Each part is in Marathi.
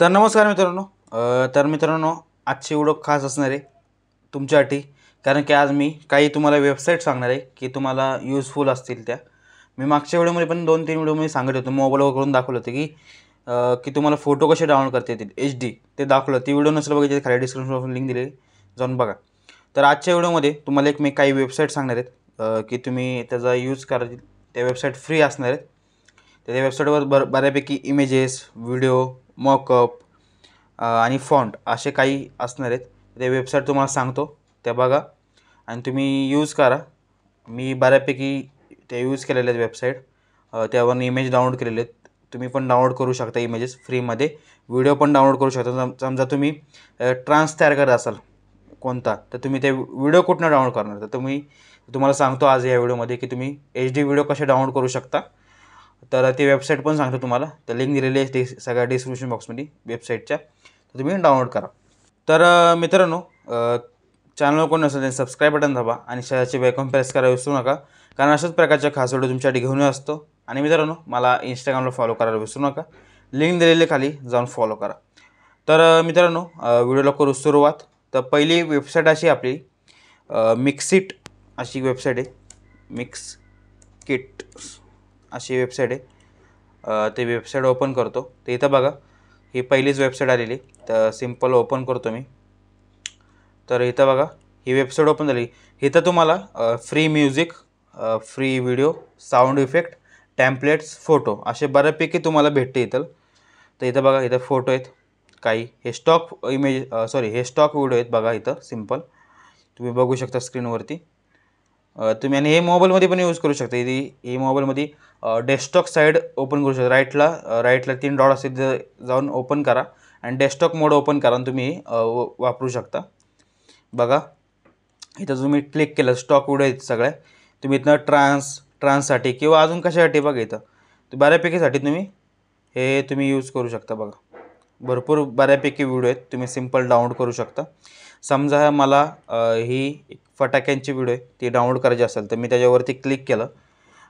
तर नमस्कार मित्रांनो तर मित्रांनो आजची व्हिडिओ खास असणार आहे तुमच्यासाठी कारण की आज मी काही तुम्हाला वेबसाईट सांगणार आहे की तुम्हाला युजफुल असतील त्या मी मागच्या व्हिडिओमध्ये पण दोन तीन व्हिडिओमध्ये सांगितले होते मोबाईलवर करून दाखवलं होतं की की तुम्हाला फोटो कसे डाउनलोड करता येतील एच डी ते दाखवलं ती व्हिडिओ नसेल बघायची खाली डिस्क्रिप्शनवर लिंक दिलेली जाऊन बघा तर आजच्या व्हिडिओमध्ये तुम्हाला एक मी काही वेबसाईट सांगणार आहेत की तुम्ही त्याचा यूज कराल त्या वेबसाईट फ्री असणार आहेत त्या वेबसाईटवर बर बऱ्यापैकी इमेजेस व्हिडिओ मॉकअप आणि फॉन्ट असे काही असणार आहेत ते वेबसाईट तुम्हाला सांगतो त्या बघा आणि तुम्ही यूज करा मी बऱ्यापैकी ते यूज केलेले आहेत वेबसाईट त्यावरून इमेज डाउनलोड केलेले आहेत तुम्ही पण डाउनलोड करू शकता इमेजेस फ्रीमध्ये व्हिडिओ पण डाउनलोड करू शकता सम समजा तुम्ही ट्रान्स तयार करत असाल कोणता तर तुम्ही ते व्हिडिओ कुठनं डाउनलोड करणार तर तुम्ही तुम्हाला सांगतो आज या व्हिडिओमध्ये की तुम्ही एच डी व्हिडिओ कसे डाउनलोड करू शकता तर ती वेबसाईट पण सांगतो तुम्हाला तर लिंक दिलेली आहे सगळ्या डिस्क्रिप्शन बॉक्समध्ये वेबसाईटच्या तर तुम्ही डाउनलोड करा तर मित्रांनो चॅनल कोण नसेल त्यांनी सबस्क्राईब बटन दाबा आणि शहराची वेकॉम प्रेस करायला विसरू नका कारण अशाच प्रकारच्या खास व्हिडिओ तुमच्यासाठी घेऊन असतो आणि मित्रांनो मला इंस्टाग्रामला फॉलो करायला विसरू नका लिंक दिलेली खाली जाऊन फॉलो करा तर मित्रांनो व्हिडिओला करू सुरुवात तर पहिली वेबसाईट अशी आपली मिक्सिट अशी वेबसाईट आहे मिक्स किट अशी वेबसाईट आहे ते वेबसाईट ओपन करतो तर इथं बघा ही पहिलीच वेबसाईट आलेली तर सिम्पल ओपन करतो मी तर इथं बघा ही वेबसाईट ओपन झाली इथं तुम्हाला free music free video sound effect templates photo असे बऱ्यापैकी तुम्हाला भेटते इथं तर इथं बघा इथं फोटो आहेत काही हे स्टॉक इमेज सॉरी हे स्टॉक व्हिडिओ आहेत बघा इथं सिम्पल तुम्ही बघू शकता स्क्रीनवरती तुम्ही आणि हे मोबाईलमध्ये पण यूज करू शकता इथे हे मोबाईलमध्ये डेस्कटॉप साईड ओपन करू शकता राईटला राईटला तीन डॉट असेल जाऊन ओपन करा आणि डेस्कटॉप मोड ओपन करा तुम्ही वापरू शकता बघा इथं तुम्ही क्लिक केलं स्टॉक उडे सगळे सगळ्या तुम्ही इथनं ट्रान्स ट्रान्ससाठी किंवा अजून कशासाठी बघा इथं बऱ्यापैकीसाठी तुम्ही हे तुम्ही यूज करू शकता बघा भरपूर बऱ्यापैकी व्हिडिओ आहेत तुम्ही सिंपल डाउनलोड करू शकता समजा मला ही फटाक्यांची व्हिडिओ आहे ती डाउनलोड करायची असेल तर मी त्याच्यावरती क्लिक केलं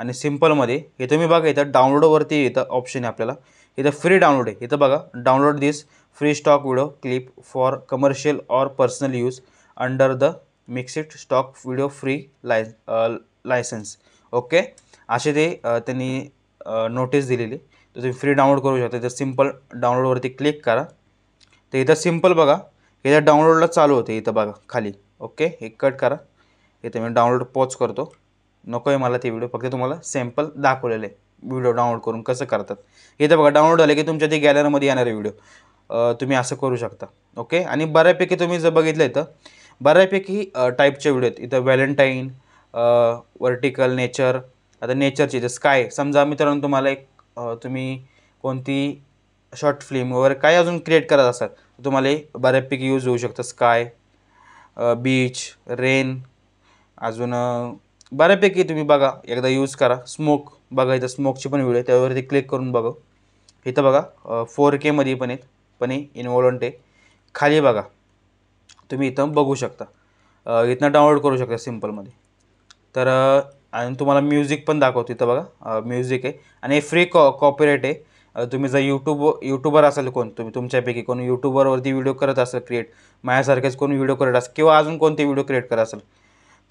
आणि सिम्पलमध्ये हे तुम्ही बघा इथं डाउनलोडवरती इथं ऑप्शन आहे आपल्याला इथं फ्री डाउनलोड आहे इथं बघा download this free stock video clip for commercial or personal use under the mixed stock video free लाय लायसन्स ओके असे ते त्यांनी नोटीस दिलेली तर तुम्ही फ्री डाउनलोड करू शकता इथं सिम्पल डाउनलोडवरती क्लिक करा तर इथं सिम्पल बघा इथं डाउनलोडला चालू होते इथं बघा खाली ओके हे कट करा इथं मी डाउनलोड पॉज करतो नको आहे मला ते व्हिडिओ फक्त तुम्हाला सॅम्पल दाखवलेले व्हिडिओ डाउनलोड करून कसं करतात इथं बघा डाउनलोड झाले की तुमच्या ते गॅलरीमध्ये येणारे व्हिडिओ तुम्ही असं करू शकता ओके आणि बऱ्यापैकी तुम्ही जर बघितलं इथं बऱ्यापैकी टाईपचे व्हिडिओ आहेत इथं व्हॅलेंटाईन वर्टिकल नेचर आता नेचरचे इथं स्काय समजा मित्रांनो तुम्हाला एक तुम्ही कोणती शॉर्ट फिल्म वगैरे काय अजून क्रिएट करत असाल तुम्हाला बऱ्यापैकी यूज होऊ शकतं स्काय बीच रेन अजून बऱ्यापैकी तुम्ही बघा एकदा यूज करा स्मोक बघा इथं स्मोकची पण व्हिडिओ आहे त्यावरती क्लिक करून बघा इथं बघा फोर केमध्ये पण आहेत पण हे आहे खाली बघा तुम्ही इथं बघू शकता इथनं डाउनलोड करू शकता सिम्पलमध्ये तर आणि तुम्हाला म्युझिक पण दाखवतो इथं बघा म्युझिक आहे आणि हे फ्री कॉ कॉपीराईट आहे तुम्ही जर यूट्यूब यूट्यूबर असाल कोण तुम्ही तुमच्यापैकी कोण यूट्यूबरवरती व्हिडिओ करत असाल क्रिएट माझ्यासारखेच कोण व्हिडिओ करत असेल किंवा अजून कोणते व्हिडिओ क्रिएट करत असेल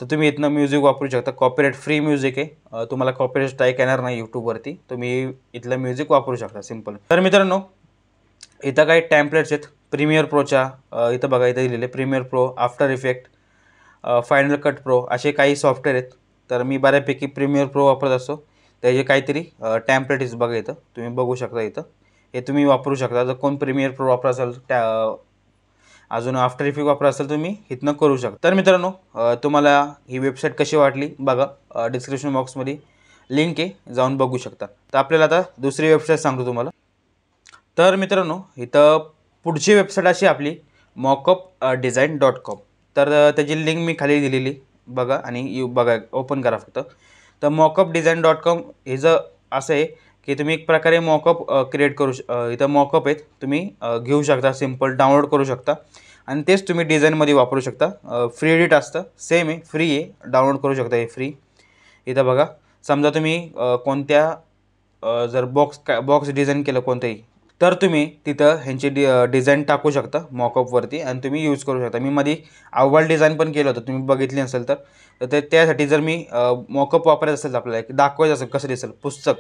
तर तुम्ही इथनं म्युझिक वापरू शकता कॉपीराईट फ्री म्युझिक आहे तुम्हाला कॉपीराईट स्ट्राईक येणार नाही यूट्यूबवरती तुम्ही इथलं म्युझिक वापरू शकता सिम्पल तर मित्रांनो इथं काही टॅम्पलेट्स आहेत प्रीमियर प्रोच्या इथं बघा इथं दिलेले Premiere Pro After Effect Final Cut Pro असे काही सॉफ्टवेअर आहेत तर मी बऱ्यापैकी प्रीमियर प्रो वापरत असतो त्याचे काहीतरी टॅम्पलेटीज बघा इथं तुम्ही बघू शकता इथं हे तुम्ही वापरू शकता जर कोण प्रीमियर प्रो वापरा असेल त्या अजून आफ्टर इफेक्ट वापरा असेल तुम्ही इथनं करू शकता तर मित्रांनो तुम्हाला ही वेबसाईट कशी वाटली बघा डिस्क्रिप्शन बॉक्समध्ये लिंक आहे जाऊन बघू शकता तर आपल्याला आता दुसरी वेबसाईट सांगतो तुम्हाला तर मित्रांनो इथं पुढची वेबसाईट अशी आपली मॉकअप डिझाईन डॉट कॉम तर त्याची लिंक मी खाली दिलेली बघा आणि यू बघा ओपन करा फक्त तर मॉकअप डिझाईन डॉट कॉम हे जर असं आहे की तुम्ही एक प्रकारे मॉकअप क्रिएट करू श इथं मॉकअप आहेत तुम्ही घेऊ शकता सिम्पल डाउनलोड करू शकता आणि तेच तुम्ही डिझाईनमध्ये वापरू शकता फ्री एडिट असतं सेम आहे फ्री आहे डाउनलोड करू शकता हे फ्री इथं बघा समजा तुम्ही कोणत्या जर बॉक्स का बॉक्स डिझाईन केलं कोणतंही तर तुम्ही तिथं ह्यांची डि डिझाईन टाकू शकता मॉकअपवरती आणि तुम्ही यूज करू शकता मी मध्ये अव्वल डिझाईन पण केलं होतं तुम्ही बघितली असेल तर ते त्यासाठी जर मी मॉकअप वापरायचं असेल तर आपल्याला एक दाखवायचं असेल कसं दिसेल पुस्तक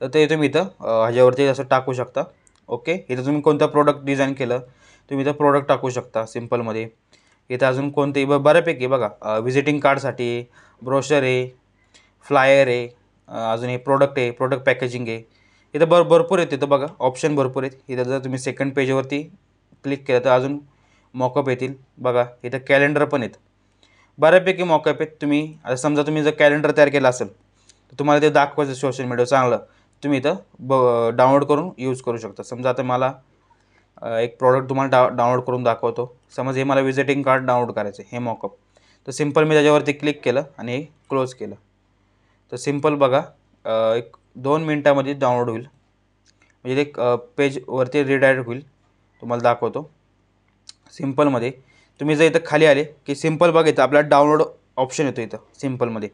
तर ते तुम्ही इथं ह्याच्यावरती असं टाकू शकता ओके इथं तुम्ही कोणतं प्रोडक्ट डिझाईन केलं तुम्ही इथं प्रोडक्ट टाकू शकता सिम्पलमध्ये इथं अजून कोणते ब बऱ्यापैकी बघा व्हिजिटिंग कार्डसाठी ब्रोशर आहे फ्लायर आहे अजून हे प्रोडक्ट आहे प्रोडक्ट पॅकेजिंग आहे इथं भर भरपूर येते तर बघा ऑप्शन भरपूर आहेत इथं जर तुम्ही सेकंड पेजवरती क्लिक केलं तर अजून मॉकअप येतील बघा इथं कॅलेंडर पण आहेत बऱ्यापैकी मॉकअप आहेत तुम्ही आता समजा तुम्ही जर कॅलेंडर तयार केला असेल तर तुम्हाला ते दाखवायचं सोशल मीडिया चांगलं तुम्ही इथं ब डाउनलोड करून यूज करू शकता समजा आता मला एक प्रॉडक्ट तुम्हाला डा डाउनलोड करून दाखवतो समज हे मला विजिटिंग कार्ड डाउनलोड करायचं हे मॉकअप तर सिंपल मी त्याच्यावरती क्लिक केलं आणि हे क्लोज केलं तर सिम्पल बघा एक दोन मिनटामध्ये डाउनलोड होईल म्हणजे एक पेजवरती रिडायरेक्ट होईल तुम्हाला दाखवतो सिम्पलमध्ये तुम्ही जर इथं खाली आले की सिम्पल बघा इथं आपला डाउनलोड ऑप्शन येतो इथं सिम्पलमध्ये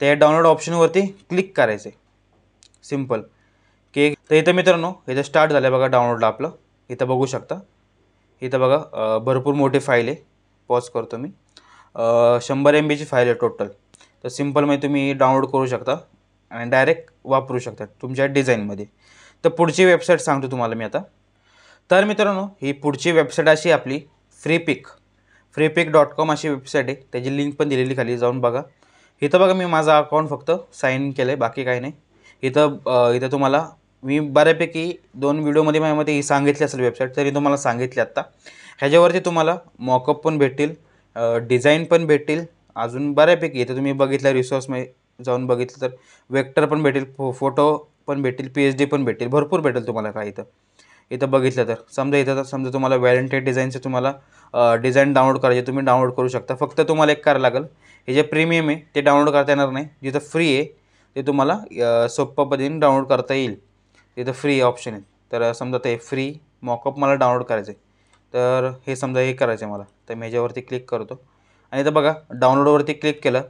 तर या डाउनलोड ऑप्शनवरती क्लिक करायचं आहे सिम्पल की तर इथं मित्रांनो इथं स्टार्ट झालं आहे बघा डाउनलोडला आपलं इथं बघू शकता इथं बघा भरपूर मोठी फाईल आहे पॉज करतो मी शंभर एम बीची फाईल आहे टोटल तर सिम्पलमध्ये तुम्ही डाउनलोड करू शकता आणि डायरेक्ट वापरू शकतात तुमच्या डिझाईनमध्ये तर पुढची वेबसाईट सांगतो तुम्हाला मी आता तर मित्रांनो ही पुढची वेबसाईट अशी आपली Freepik Freepik dot com अशी वेबसाईट आहे त्याची लिंक पण दिलेली खाली जाऊन बघा इथं बघा मी माझा अकाउंट फक्त साईन केलं आहे बाकी काही नाही इथं इथं तुम्हाला मी बऱ्यापैकी दोन व्हिडिओमध्ये माझ्यामध्ये ही सांगितली असेल वेबसाईट तरी तुम्हाला सांगितली आत्ता ह्याच्यावरती तुम्हाला मॉकअप पण भेटतील डिझाईन पण भेटतील अजून बऱ्यापैकी इथं तुम्ही बघितल्या रिसोर्समध्ये जाऊन बघितलं तर वेक्टर पण भेटेल फो फोटो पण भेटेल पी एच डी पण भेटेल भरपूर भेटेल तुम्हाला काय इथं इथं बघितलं तर समजा इथं तर समजा तुम्हाला वॅलेंटेड डिझाईनचं तुम्हाला डिझाईन डाउनलोड करायचे तुम्ही डाउनलोड करू शकता फक्त तुम्हाला एक कर लागेल हे जे प्रीमियम आहे ते डाउनलोड करता येणार नाही जिथं फ्री आहे ते तुम्हाला सोपं पद्धतीने डाउनलोड करता येईल तिथं फ्री ऑप्शन आहे तर समजा ते फ्री मॉकअप मला डाउनलोड करायचं आहे तर हे समजा हे करायचं आहे मला तर मी ह्याच्यावरती क्लिक करतो आणि इथं बघा डाउनलोडवरती क्लिक केलं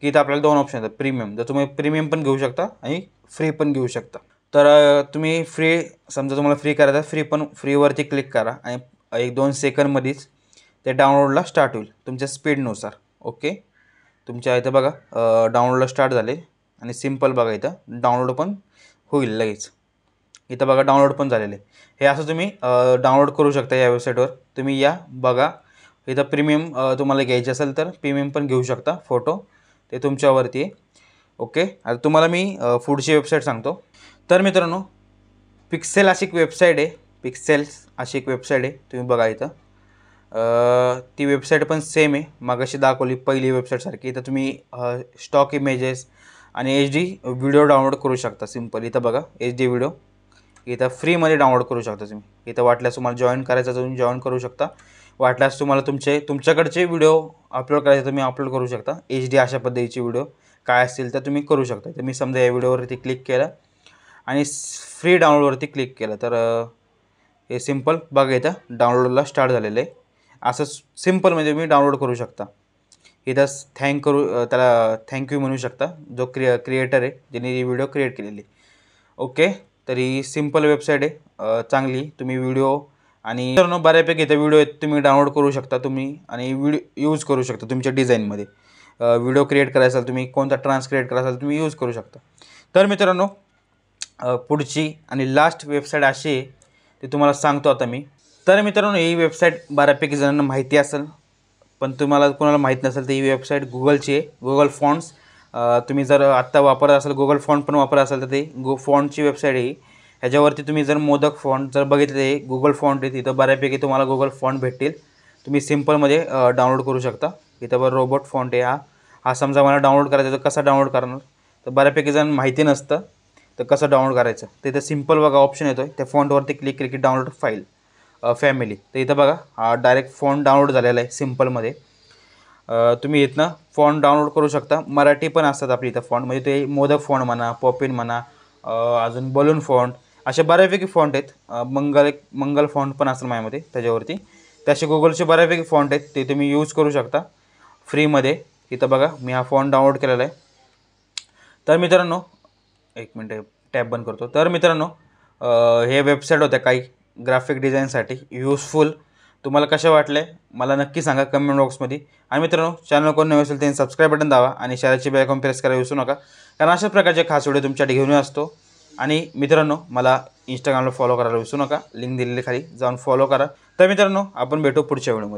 की इथं आपल्याला दोन ऑप्शन आहेत प्रीमियम जर तुम्ही प्रीमियम पण घेऊ शकता आणि फ्री पण घेऊ शकता तर तुम्ही फ्री समजा तुम्हाला फ्री करायचा फ्री पण फ्रीवरती क्लिक करा आणि एक दोन सेकंडमध्येच ते डाउनलोडला स्टार्ट होईल तुमच्या स्पीडनुसार ओके तुमच्या इथं बघा डाउनलोडला स्टार्ट झाले आणि सिम्पल बघा इथं डाउनलोड पण होईल लगेच इथं बघा डाउनलोड पण झालेले हे असं तुम्ही डाउनलोड करू शकता या वेबसाईटवर तुम्ही या बघा इथं प्रीमियम तुम्हाला घ्यायचे असेल तर प्रीमियम पण घेऊ शकता फोटो ते तुमच्यावरती आहे ओके आता तुम्हाला मी फूडची वेबसाईट सांगतो तर मित्रांनो पिक्सेल अशी एक वेबसाईट आहे पिक्सेल्स अशी एक वेबसाईट आहे तुम्ही बघा इथं ती वेबसाईट पण सेम आहे मागाशी दाखवली पहिली वेबसाईटसारखी इथं तुम्ही स्टॉक इमेजेस आणि एच डी व्हिडिओ डाउनलोड करू शकता सिम्पल इथं बघा एच डी व्हिडिओ इथं फ्रीमध्ये डाउनलोड करू शकता तुम्ही इथं वाटल्यास तुम्हाला जॉईन करायचं तुम्ही जॉईन करू शकता वाटल्यास तुम्हाला तुमचे तुमच्याकडचे व्हिडिओ अपलोड करायचे तुम्ही अपलोड करू शकता एच डी अशा पद्धतीचे व्हिडिओ काय असतील तर तुम्ही करू शकता तर मी समजा या व्हिडिओवरती क्लिक केलं आणि फ्री डाउनलोडवरती क्लिक केलं तर हे सिम्पल बघा इथं डाउनलोडला स्टार्ट झालेलं आहे असं सिम्पल म्हणजे तुम्ही डाउनलोड करू शकता इथं थँक करू त्याला थँक्यू म्हणू शकता जो क्रि क्रिएटर आहे ज्यांनी ही व्हिडिओ क्रिएट केलेली ओके तर ही सिम्पल वेबसाईट आहे चांगली तुम्ही व्हिडिओ आणि मित्रांनो बऱ्यापैकी इथे व्हिडिओ तुम्ही डाउनलोड करू शकता तुम्ही आणि व्हिडिओ यूज करू शकता तुमच्या डिझाईनमध्ये व्हिडिओ क्रिएट करायचा असाल तुम्ही कोणता ट्रान्स क्रिएट करायचा तुम्ही यूज करू शकता तर मित्रांनो पुढची आणि लास्ट वेबसाईट अशी आहे ते तुम्हाला सांगतो आता मी तर मित्रांनो ही वेबसाईट बऱ्यापैकी जणांना माहिती असेल पण तुम्हाला कोणाला माहीत नसेल तर ही वेबसाईट गुगलची आहे गुगल फॉन्ट्स तुम्ही जर आत्ता वापरत असाल गुगल फॉन्ट पण वापरत असाल तर ते गो फॉन्टची वेबसाईट आहे ह्याच्यावरती तुम्ही जर मोदक फॉन्ट जर बघितले गुगल फॉन्ट आहे तिथं बऱ्यापैकी तुम्हाला गुगल फॉन्ट भेटतील तुम्ही सिम्पलमध्ये डाउनलोड करू शकता इथं बरं रोबोट फॉन्ट आहे हा हा समजा मला डाउनलोड करायचा तर कसा डाउनलोड करणार तर बऱ्यापैकी जण माहिती नसतं तर कसं डाउनलोड करायचं तिथं सिम्पल बघा ऑप्शन येतो आहे त्या फॉन्टवरती क्लिक केलं डाउनलोड फाईल फॅमिली तर इथं बघा हा डायरेक्ट फॉन्ट डाउनलोड झालेला आहे सिम्पलमध्ये तुम्ही इथनं फॉन्ट डाउनलोड करू शकता मराठी पण असतात आपली इथं फॉन्ट म्हणजे ते मोदक फॉन्ट म्हणा पॉपिन म्हणा अजून बलून फॉन्ट असे बऱ्यापैकी फॉन्ट आहेत मंगल एक मंगल फॉन्ट पण असेल माझ्यामध्ये त्याच्यावरती त्याचे गुगलचे बऱ्यापैकी फॉन्ट आहेत ते तुम्ही यूज करू शकता फ्रीमध्ये इथं बघा मी हा फॉन्ट डाउनलोड केलेला आहे तर मित्रांनो एक मिनटं टॅब बंद करतो तर मित्रांनो हे वेबसाईट होत्या काही ग्राफिक डिझाईनसाठी युजफुल तुम्हाला कशा वाटले मला नक्की सांगा कमेंट बॉक्समध्ये आणि मित्रांनो चॅनल कोण नवी असेल त्यांनी सबस्क्राईब बटन दावा आणि शेअरची बॅकॉम प्रेस करायला विसरू नका कारण अशा प्रकारचे खास व्हिडिओ तुमच्यासाठी घेऊन असतो आणि मित्रांनो मला इंस्टाग्रामला फॉलो करायला विसरू नका लिंक दिलेली खाली जाऊन फॉलो करा तर मित्रांनो आपण भेटू पुढच्या व्हिडिओमध्ये